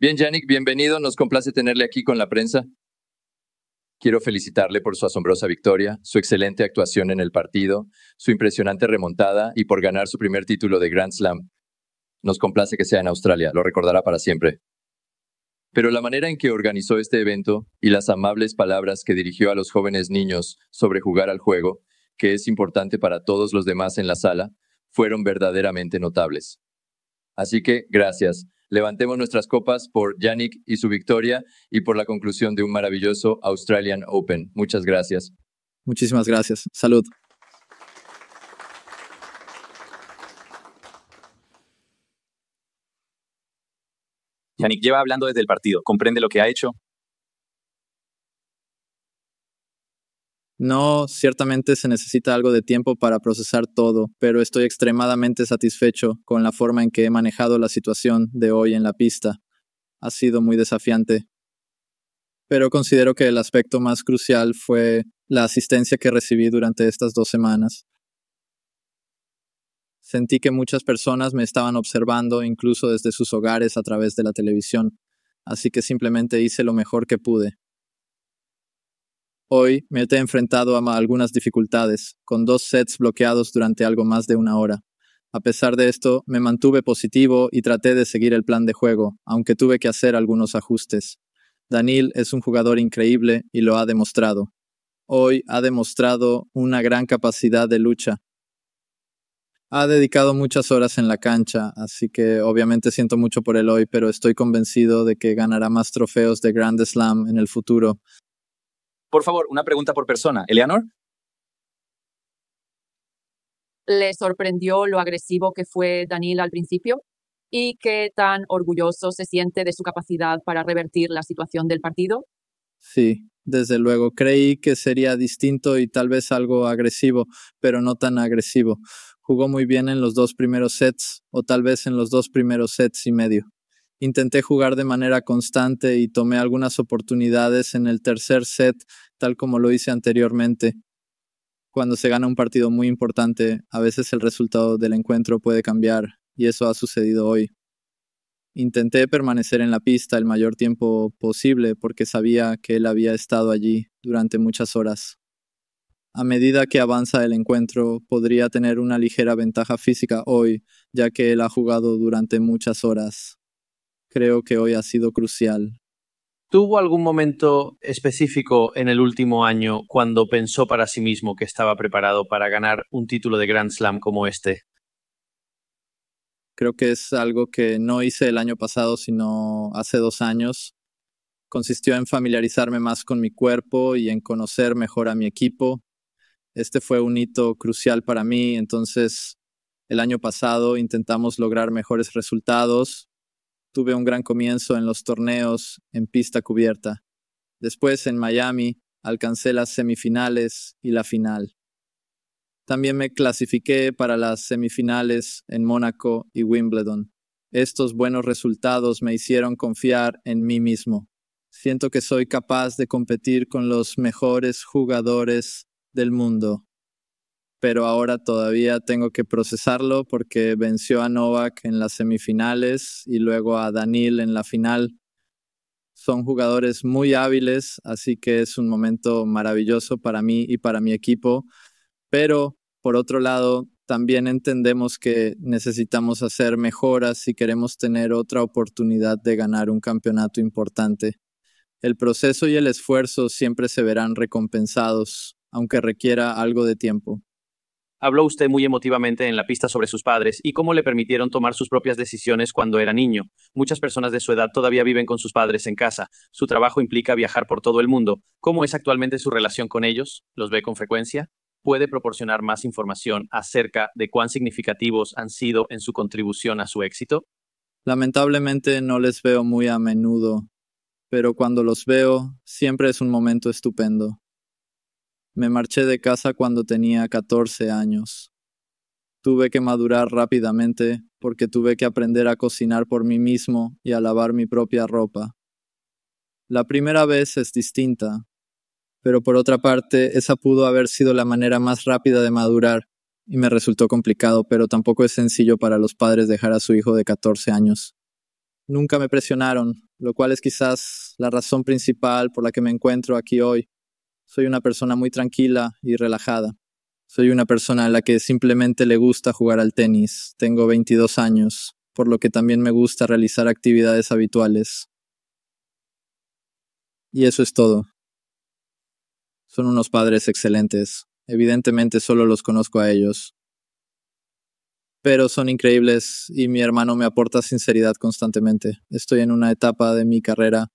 Bien, Yannick, bienvenido. Nos complace tenerle aquí con la prensa. Quiero felicitarle por su asombrosa victoria, su excelente actuación en el partido, su impresionante remontada y por ganar su primer título de Grand Slam. Nos complace que sea en Australia, lo recordará para siempre. Pero la manera en que organizó este evento y las amables palabras que dirigió a los jóvenes niños sobre jugar al juego, que es importante para todos los demás en la sala, fueron verdaderamente notables. Así que, gracias. Levantemos nuestras copas por Yannick y su victoria y por la conclusión de un maravilloso Australian Open. Muchas gracias. Muchísimas gracias. Salud. Yannick lleva hablando desde el partido, comprende lo que ha hecho, No, ciertamente se necesita algo de tiempo para procesar todo, pero estoy extremadamente satisfecho con la forma en que he manejado la situación de hoy en la pista. Ha sido muy desafiante. Pero considero que el aspecto más crucial fue la asistencia que recibí durante estas dos semanas. Sentí que muchas personas me estaban observando incluso desde sus hogares a través de la televisión, así que simplemente hice lo mejor que pude. Hoy me he enfrentado a algunas dificultades, con dos sets bloqueados durante algo más de una hora. A pesar de esto, me mantuve positivo y traté de seguir el plan de juego, aunque tuve que hacer algunos ajustes. Daniel es un jugador increíble y lo ha demostrado. Hoy ha demostrado una gran capacidad de lucha. Ha dedicado muchas horas en la cancha, así que obviamente siento mucho por él hoy, pero estoy convencido de que ganará más trofeos de Grand Slam en el futuro, por favor, una pregunta por persona. Eleanor. Le sorprendió lo agresivo que fue Daniel al principio y qué tan orgulloso se siente de su capacidad para revertir la situación del partido. Sí, desde luego. Creí que sería distinto y tal vez algo agresivo, pero no tan agresivo. Jugó muy bien en los dos primeros sets, o tal vez en los dos primeros sets y medio. Intenté jugar de manera constante y tomé algunas oportunidades en el tercer set, tal como lo hice anteriormente. Cuando se gana un partido muy importante, a veces el resultado del encuentro puede cambiar, y eso ha sucedido hoy. Intenté permanecer en la pista el mayor tiempo posible porque sabía que él había estado allí durante muchas horas. A medida que avanza el encuentro, podría tener una ligera ventaja física hoy, ya que él ha jugado durante muchas horas creo que hoy ha sido crucial. ¿Tuvo algún momento específico en el último año cuando pensó para sí mismo que estaba preparado para ganar un título de Grand Slam como este? Creo que es algo que no hice el año pasado, sino hace dos años. Consistió en familiarizarme más con mi cuerpo y en conocer mejor a mi equipo. Este fue un hito crucial para mí, entonces el año pasado intentamos lograr mejores resultados, tuve un gran comienzo en los torneos en pista cubierta. Después en Miami alcancé las semifinales y la final. También me clasifiqué para las semifinales en Mónaco y Wimbledon. Estos buenos resultados me hicieron confiar en mí mismo. Siento que soy capaz de competir con los mejores jugadores del mundo pero ahora todavía tengo que procesarlo porque venció a Novak en las semifinales y luego a Danil en la final. Son jugadores muy hábiles, así que es un momento maravilloso para mí y para mi equipo, pero por otro lado, también entendemos que necesitamos hacer mejoras si queremos tener otra oportunidad de ganar un campeonato importante. El proceso y el esfuerzo siempre se verán recompensados, aunque requiera algo de tiempo. Habló usted muy emotivamente en la pista sobre sus padres y cómo le permitieron tomar sus propias decisiones cuando era niño. Muchas personas de su edad todavía viven con sus padres en casa. Su trabajo implica viajar por todo el mundo. ¿Cómo es actualmente su relación con ellos? ¿Los ve con frecuencia? ¿Puede proporcionar más información acerca de cuán significativos han sido en su contribución a su éxito? Lamentablemente no les veo muy a menudo, pero cuando los veo siempre es un momento estupendo. Me marché de casa cuando tenía 14 años. Tuve que madurar rápidamente porque tuve que aprender a cocinar por mí mismo y a lavar mi propia ropa. La primera vez es distinta, pero por otra parte esa pudo haber sido la manera más rápida de madurar y me resultó complicado, pero tampoco es sencillo para los padres dejar a su hijo de 14 años. Nunca me presionaron, lo cual es quizás la razón principal por la que me encuentro aquí hoy. Soy una persona muy tranquila y relajada. Soy una persona a la que simplemente le gusta jugar al tenis. Tengo 22 años, por lo que también me gusta realizar actividades habituales. Y eso es todo. Son unos padres excelentes. Evidentemente solo los conozco a ellos. Pero son increíbles y mi hermano me aporta sinceridad constantemente. Estoy en una etapa de mi carrera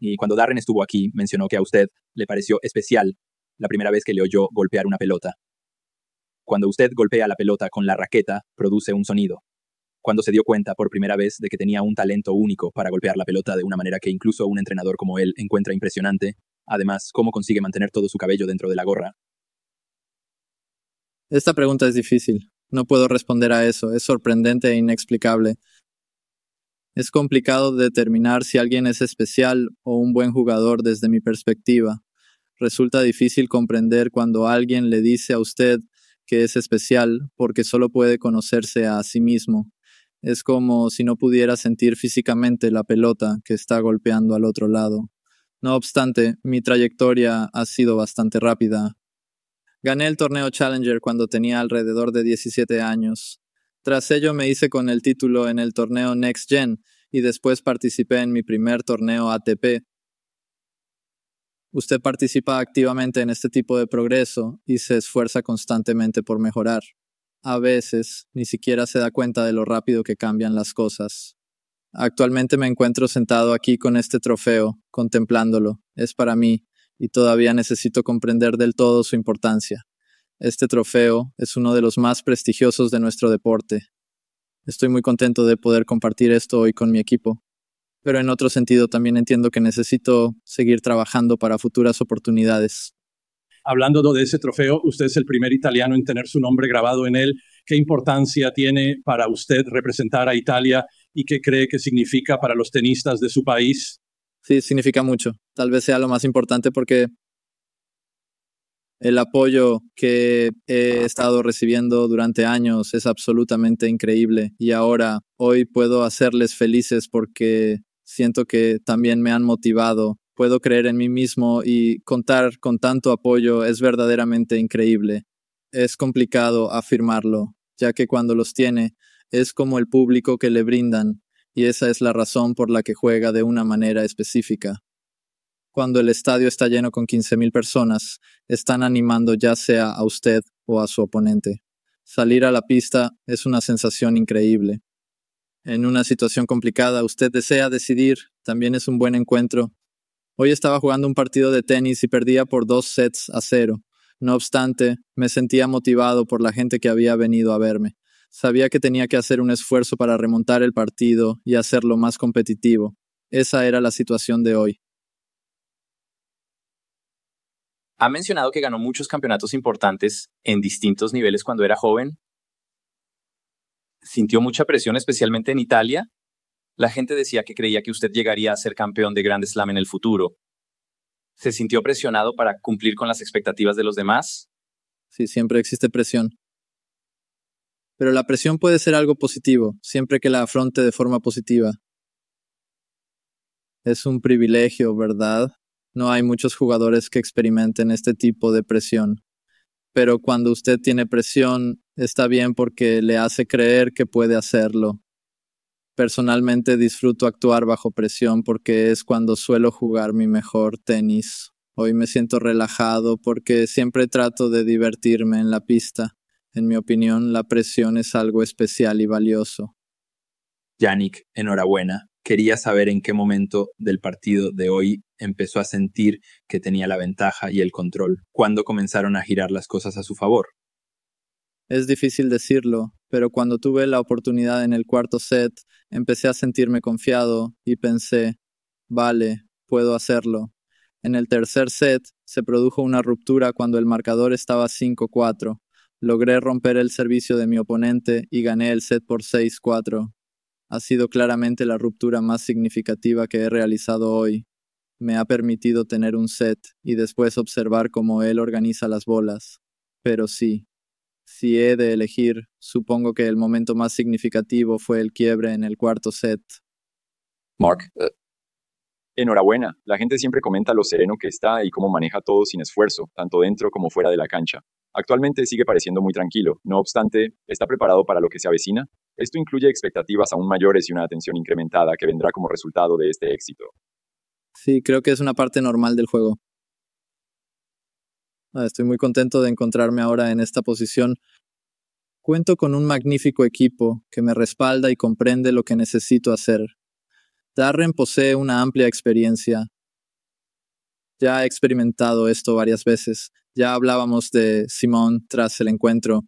y cuando Darren estuvo aquí, mencionó que a usted le pareció especial la primera vez que le oyó golpear una pelota. Cuando usted golpea la pelota con la raqueta, produce un sonido. Cuando se dio cuenta por primera vez de que tenía un talento único para golpear la pelota de una manera que incluso un entrenador como él encuentra impresionante, además, cómo consigue mantener todo su cabello dentro de la gorra. Esta pregunta es difícil. No puedo responder a eso. Es sorprendente e inexplicable. Es complicado determinar si alguien es especial o un buen jugador desde mi perspectiva. Resulta difícil comprender cuando alguien le dice a usted que es especial porque solo puede conocerse a sí mismo. Es como si no pudiera sentir físicamente la pelota que está golpeando al otro lado. No obstante, mi trayectoria ha sido bastante rápida. Gané el torneo Challenger cuando tenía alrededor de 17 años. Tras ello me hice con el título en el torneo Next Gen y después participé en mi primer torneo ATP. Usted participa activamente en este tipo de progreso y se esfuerza constantemente por mejorar. A veces ni siquiera se da cuenta de lo rápido que cambian las cosas. Actualmente me encuentro sentado aquí con este trofeo, contemplándolo. Es para mí y todavía necesito comprender del todo su importancia. Este trofeo es uno de los más prestigiosos de nuestro deporte. Estoy muy contento de poder compartir esto hoy con mi equipo. Pero en otro sentido también entiendo que necesito seguir trabajando para futuras oportunidades. Hablando de ese trofeo, usted es el primer italiano en tener su nombre grabado en él. ¿Qué importancia tiene para usted representar a Italia y qué cree que significa para los tenistas de su país? Sí, significa mucho. Tal vez sea lo más importante porque el apoyo que he estado recibiendo durante años es absolutamente increíble y ahora hoy puedo hacerles felices porque siento que también me han motivado. Puedo creer en mí mismo y contar con tanto apoyo es verdaderamente increíble. Es complicado afirmarlo, ya que cuando los tiene es como el público que le brindan, y esa es la razón por la que juega de una manera específica cuando el estadio está lleno con 15.000 personas, están animando ya sea a usted o a su oponente. Salir a la pista es una sensación increíble. En una situación complicada, usted desea decidir, también es un buen encuentro. Hoy estaba jugando un partido de tenis y perdía por dos sets a cero. No obstante, me sentía motivado por la gente que había venido a verme. Sabía que tenía que hacer un esfuerzo para remontar el partido y hacerlo más competitivo. Esa era la situación de hoy. Ha mencionado que ganó muchos campeonatos importantes en distintos niveles cuando era joven. Sintió mucha presión, especialmente en Italia. La gente decía que creía que usted llegaría a ser campeón de Grand Slam en el futuro. ¿Se sintió presionado para cumplir con las expectativas de los demás? Sí, siempre existe presión. Pero la presión puede ser algo positivo, siempre que la afronte de forma positiva. Es un privilegio, ¿verdad? No hay muchos jugadores que experimenten este tipo de presión. Pero cuando usted tiene presión, está bien porque le hace creer que puede hacerlo. Personalmente disfruto actuar bajo presión porque es cuando suelo jugar mi mejor tenis. Hoy me siento relajado porque siempre trato de divertirme en la pista. En mi opinión, la presión es algo especial y valioso. Yannick, enhorabuena quería saber en qué momento del partido de hoy empezó a sentir que tenía la ventaja y el control, cuándo comenzaron a girar las cosas a su favor. Es difícil decirlo, pero cuando tuve la oportunidad en el cuarto set, empecé a sentirme confiado y pensé, vale, puedo hacerlo. En el tercer set se produjo una ruptura cuando el marcador estaba 5-4. Logré romper el servicio de mi oponente y gané el set por 6-4 ha sido claramente la ruptura más significativa que he realizado hoy. Me ha permitido tener un set y después observar cómo él organiza las bolas. Pero sí, si he de elegir, supongo que el momento más significativo fue el quiebre en el cuarto set. Mark, eh. enhorabuena. La gente siempre comenta lo sereno que está y cómo maneja todo sin esfuerzo, tanto dentro como fuera de la cancha. Actualmente sigue pareciendo muy tranquilo. No obstante, ¿está preparado para lo que se avecina? Esto incluye expectativas aún mayores y una atención incrementada que vendrá como resultado de este éxito. Sí, creo que es una parte normal del juego. Ah, estoy muy contento de encontrarme ahora en esta posición. Cuento con un magnífico equipo que me respalda y comprende lo que necesito hacer. Darren posee una amplia experiencia. Ya he experimentado esto varias veces. Ya hablábamos de Simón tras el encuentro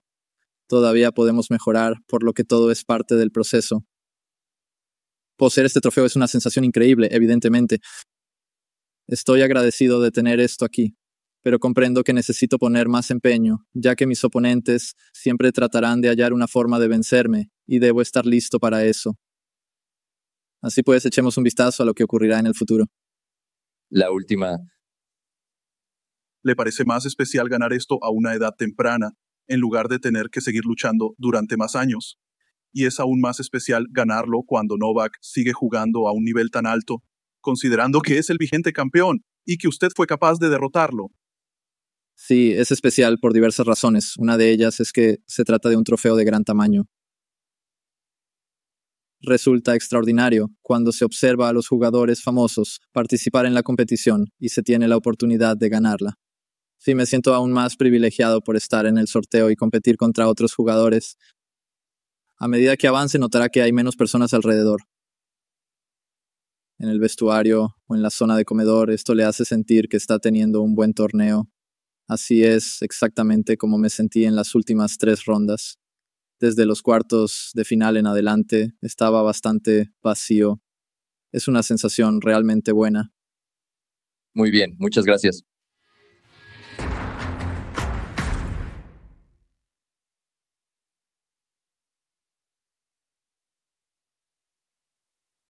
todavía podemos mejorar, por lo que todo es parte del proceso. Poseer este trofeo es una sensación increíble, evidentemente. Estoy agradecido de tener esto aquí, pero comprendo que necesito poner más empeño, ya que mis oponentes siempre tratarán de hallar una forma de vencerme, y debo estar listo para eso. Así pues, echemos un vistazo a lo que ocurrirá en el futuro. La última. Le parece más especial ganar esto a una edad temprana, en lugar de tener que seguir luchando durante más años. Y es aún más especial ganarlo cuando Novak sigue jugando a un nivel tan alto, considerando que es el vigente campeón y que usted fue capaz de derrotarlo. Sí, es especial por diversas razones. Una de ellas es que se trata de un trofeo de gran tamaño. Resulta extraordinario cuando se observa a los jugadores famosos participar en la competición y se tiene la oportunidad de ganarla sí me siento aún más privilegiado por estar en el sorteo y competir contra otros jugadores. A medida que avance notará que hay menos personas alrededor. En el vestuario o en la zona de comedor, esto le hace sentir que está teniendo un buen torneo. Así es exactamente como me sentí en las últimas tres rondas. Desde los cuartos de final en adelante estaba bastante vacío. Es una sensación realmente buena. Muy bien, muchas gracias.